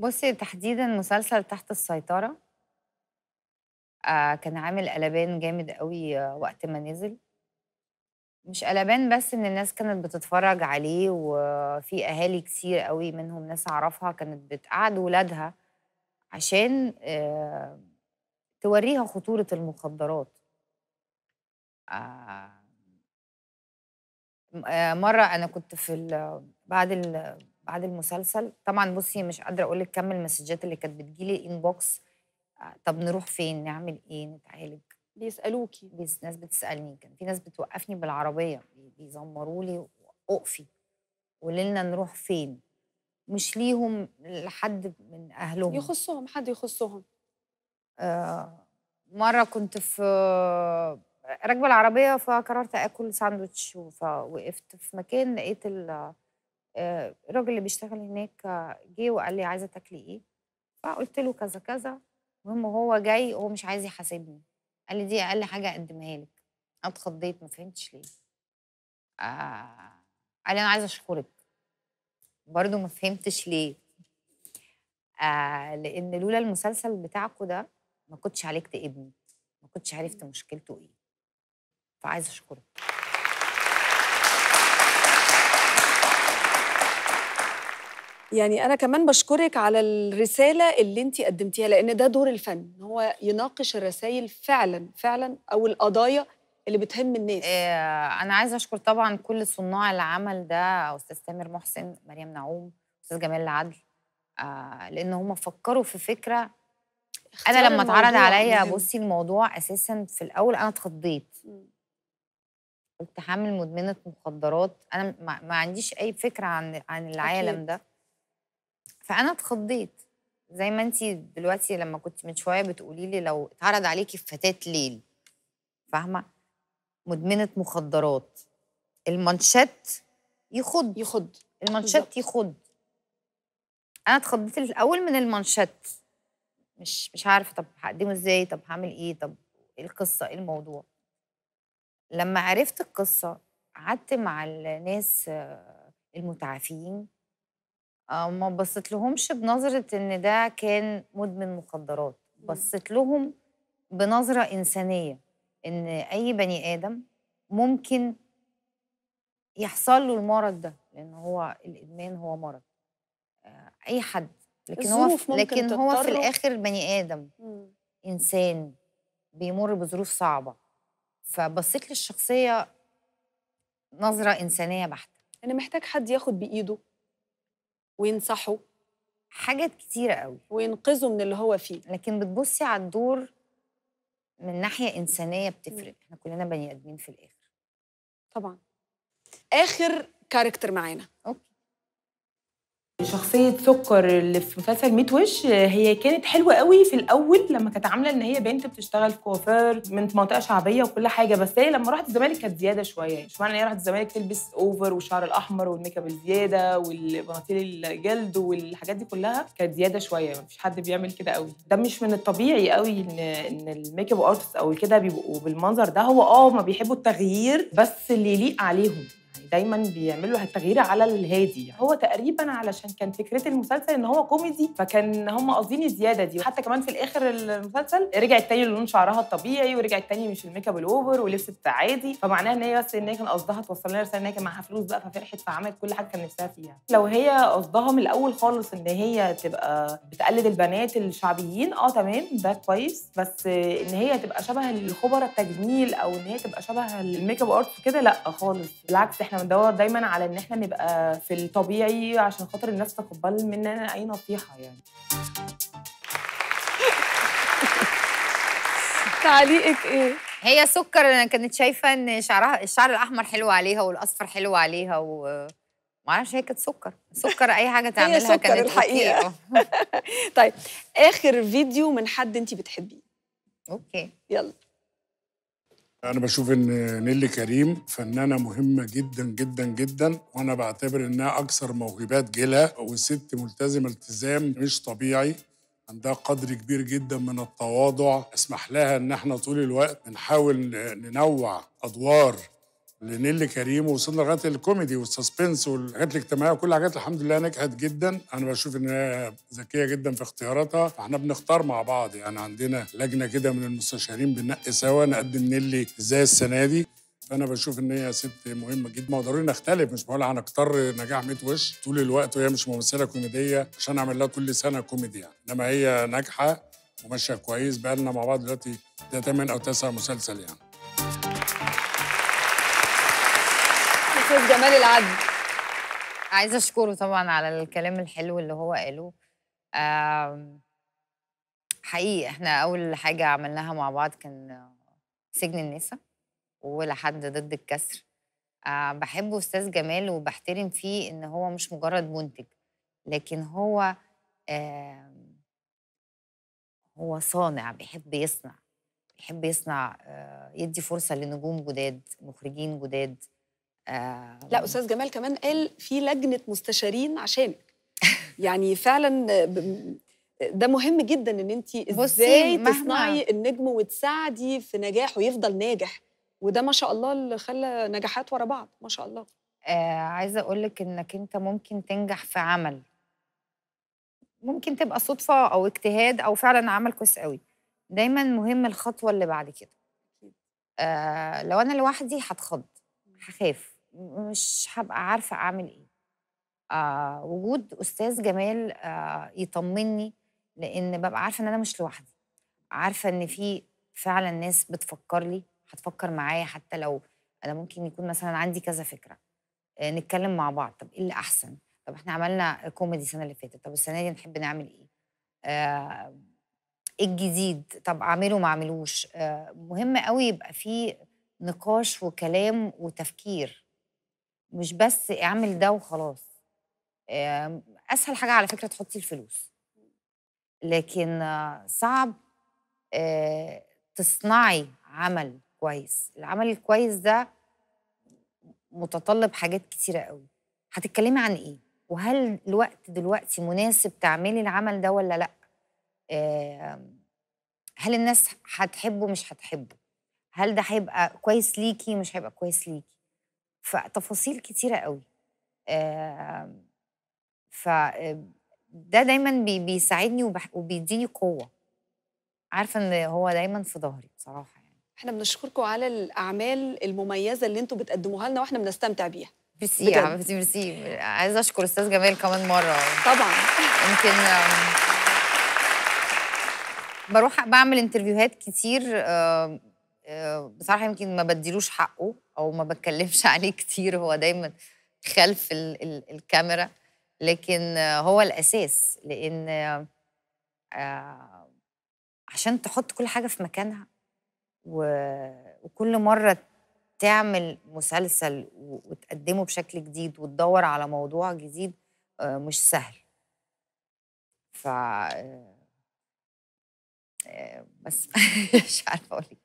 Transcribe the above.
بصي تحديدا مسلسل تحت السيطرة آه كان عامل قلبان جامد قوي آه وقت ما نزل مش قلبان بس ان الناس كانت بتتفرج عليه وفي اهالي كتير قوي منهم ناس اعرفها كانت بتقعد ولادها عشان آه توريها خطورة المخدرات آه، آه، مرة أنا كنت في بعد بعد المسلسل طبعا بصي مش قادره اقول لك كم المسجات اللي كانت بتجيلي بوكس آه، طب نروح فين نعمل ايه نتعالج بيسالوكي بيس ناس بتسالني كان في ناس بتوقفني بالعربيه بيزمروا لي اقفي وليلنا نروح فين مش ليهم لحد من اهلهم يخصهم حد يخصهم آه مره كنت في راكبه العربيه فقررت اكل ساندوتش فوقفت في مكان لقيت ال آه، الراجل اللي بيشتغل هناك جه وقال لي عايزه تاكلي ايه فقلت له كذا كذا المهم هو جاي هو مش عايز يحاسبني قال لي دي اقل حاجه اقدمها لك انا اتخضيت ما فهمتش ليه آه قال لي انا عايزه اشكرك برضه ما فهمتش ليه آه لان لولا المسلسل بتاعكم ده ما كنتش عالجت ابني ما كنتش عرفت مشكلته ايه فعايزه اشكرك يعني انا كمان بشكرك على الرساله اللي انت قدمتيها لان ده دور الفن هو يناقش الرسائل فعلا فعلا او القضايا اللي بتهم الناس إيه انا عايزه اشكر طبعا كل صناع العمل ده استاذ تامر محسن مريم نعوم استاذ جمال العدل آه لان هم فكروا في فكره انا لما اتعرض عليا بصي الموضوع اساسا في الاول انا اتخضيت قلت حامل مدمنه مخدرات انا ما, عنديش اي فكره عن عن العالم ده فانا اتخضيت زي ما انت دلوقتي لما كنت من شويه بتقولي لي لو اتعرض عليكي فتاه ليل فاهمه مدمنه مخدرات المانشيت يخض يخض المانشيت يخض انا اتخضيت الاول من المانشيت مش مش عارفه طب هقدمه ازاي طب هعمل ايه طب ايه القصه ايه الموضوع لما عرفت القصه قعدت مع الناس المتعافين آه، ما بصيت لهمش بنظرة إن ده كان مدمن مخدرات بصيت لهم بنظرة إنسانية إن أي بني آدم ممكن يحصل له المرض ده لأن هو الإدمان هو مرض آه، أي حد لكن هو لكن هو في الآخر بني آدم مم. إنسان بيمر بظروف صعبة فبصيت للشخصية نظرة إنسانية بحتة أنا محتاج حد ياخد بإيده وينصحوا حاجات كتيرة قوي وينقذه من اللي هو فيه لكن بتبصي على الدور من ناحية إنسانية بتفرق احنا كلنا بني آدمين في الآخر طبعا آخر كاركتر معانا أوكي شخصية سكر اللي في مسلسل ميت وش هي كانت حلوة قوي في الأول لما كانت عاملة إن هي بنت بتشتغل في كوافير من منطقة شعبية وكل حاجة بس هي لما راحت الزمالك كانت زيادة شوية مش يعني معنى إن هي راحت الزمالك تلبس أوفر والشعر الأحمر والميك اب الزيادة والبناطيل الجلد والحاجات دي كلها كانت زيادة شوية مفيش حد بيعمل كده قوي ده مش من الطبيعي قوي إن إن الميك اب ارتست أو كده بيبقوا بالمنظر ده هو أه ما بيحبوا التغيير بس اللي يليق عليهم دايما بيعملوا التغيير على الهادي هو تقريبا علشان كان فكره المسلسل ان هو كوميدي فكان هم قاصدين الزياده دي وحتى كمان في الاخر المسلسل رجعت تاني للون شعرها الطبيعي ورجعت تاني مش الميك اب الاوفر ولبست عادي فمعناها ان هي بس ان هي كان قصدها توصل لنا رساله ان هي كان معاها فلوس بقى ففرحت فعملت كل حاجه كان نفسها فيها لو هي قصدها من الاول خالص ان هي تبقى بتقلد البنات الشعبيين اه تمام ده كويس بس ان هي تبقى شبه الخبرة التجميل او ان هي تبقى شبه الميك اب ارتست كده لا خالص بالعكس احنا بندور دايما على ان احنا نبقى في الطبيعي عشان خاطر الناس تقبل مننا اي نصيحه يعني تعليقك ايه هي سكر انا كانت شايفه ان شعرها الشعر الاحمر حلو عليها والاصفر حلو عليها و معرفش هي كانت سكر سكر اي حاجه تعملها هي سكر كانت الحقيقه طيب اخر فيديو من حد انت بتحبيه اوكي يلا أنا بشوف إن نيلي كريم فنانة مهمة جدا جدا جدا وأنا بعتبر إنها أكثر موهبات جيلها وست ملتزمة التزام مش طبيعي عندها قدر كبير جدا من التواضع اسمح لها إن احنا طول الوقت بنحاول ننوع أدوار لنيل كريم ووصلنا لغايه الكوميدي والسسبنس والحاجات الاجتماعيه وكل الحاجات الحمد لله نجحت جدا انا بشوف ان هي ذكيه جدا في اختياراتها فاحنا بنختار مع بعض يعني عندنا لجنه كده من المستشارين بننقي سوا نقدم نيلي ازاي السنه دي فانا بشوف ان هي ست مهمه جدا وضروري نختلف مش بقول هنختار نجاح 100 وش طول الوقت وهي مش ممثله كوميديه عشان اعمل لها كل سنه كوميدي يعني انما هي ناجحه وماشيه كويس بقى لنا مع بعض دلوقتي ده 8 او 9 مسلسل يعني الاستاذ جمال العدل عايزه اشكره طبعا على الكلام الحلو اللي هو قاله حقيقي احنا اول حاجه عملناها مع بعض كان سجن النساء ولحد ضد الكسر آه، بحبه استاذ جمال وبحترم فيه ان هو مش مجرد منتج لكن هو هو صانع بيحب يصنع بيحب يصنع آه، يدي فرصه لنجوم جداد مخرجين جداد آه، لا استاذ جمال كمان قال في لجنه مستشارين عشانك يعني فعلا ده مهم جدا ان انت ازاي تصنعي النجم وتساعدي في نجاحه يفضل ناجح وده ما شاء الله اللي خلى نجاحات ورا بعض ما شاء الله آه عايزه اقول لك انك انت ممكن تنجح في عمل ممكن تبقى صدفه او اجتهاد او فعلا عمل كويس قوي دايما مهم الخطوه اللي بعد كده آه لو انا لوحدي هتخض هخاف مش هبقى عارفه اعمل ايه آه وجود استاذ جمال آه يطمني لان ببقى عارفه ان انا مش لوحدي عارفه ان في فعلا ناس بتفكر لي هتفكر معايا حتى لو انا ممكن يكون مثلا عندي كذا فكره آه نتكلم مع بعض طب ايه اللي احسن طب احنا عملنا كوميدي السنه اللي فاتت طب السنه دي نحب نعمل ايه آه الجديد طب اعمله ما اعملوش آه مهم قوي يبقى في نقاش وكلام وتفكير مش بس اعمل ده وخلاص آمم، اسهل حاجه على فكره تحطي الفلوس لكن صعب تصنعي عمل كويس العمل الكويس ده متطلب حاجات كتيره قوي هتتكلمي عن ايه وهل الوقت دلوقتي مناسب تعملي العمل ده ولا لا آمم، هل الناس هتحبه مش هتحبه هل ده هيبقى كويس ليكي مش هيبقى كويس ليكي فتفاصيل كتيره قوي آمم، ف آمم، ده دايما بيساعدني وبيديني قوه عارفه ان هو دايما في ظهري بصراحه يعني احنا بنشكركم على الاعمال المميزه اللي انتم بتقدموها لنا واحنا بنستمتع بيها ميرسي يا حبيبتي ميرسي عايزه اشكر استاذ جمال كمان مره طبعا يمكن آمم، بروح بعمل انترفيوهات كتير آه، بصراحه يمكن ما بديلوش حقه او ما بتكلمش عليه كتير هو دايما خلف الـ الـ الكاميرا لكن هو الاساس لان آه، عشان تحط كل حاجه في مكانها وكل مره تعمل مسلسل وتقدمه بشكل جديد وتدور على موضوع جديد آه، مش سهل ف بس مش عارفه اقول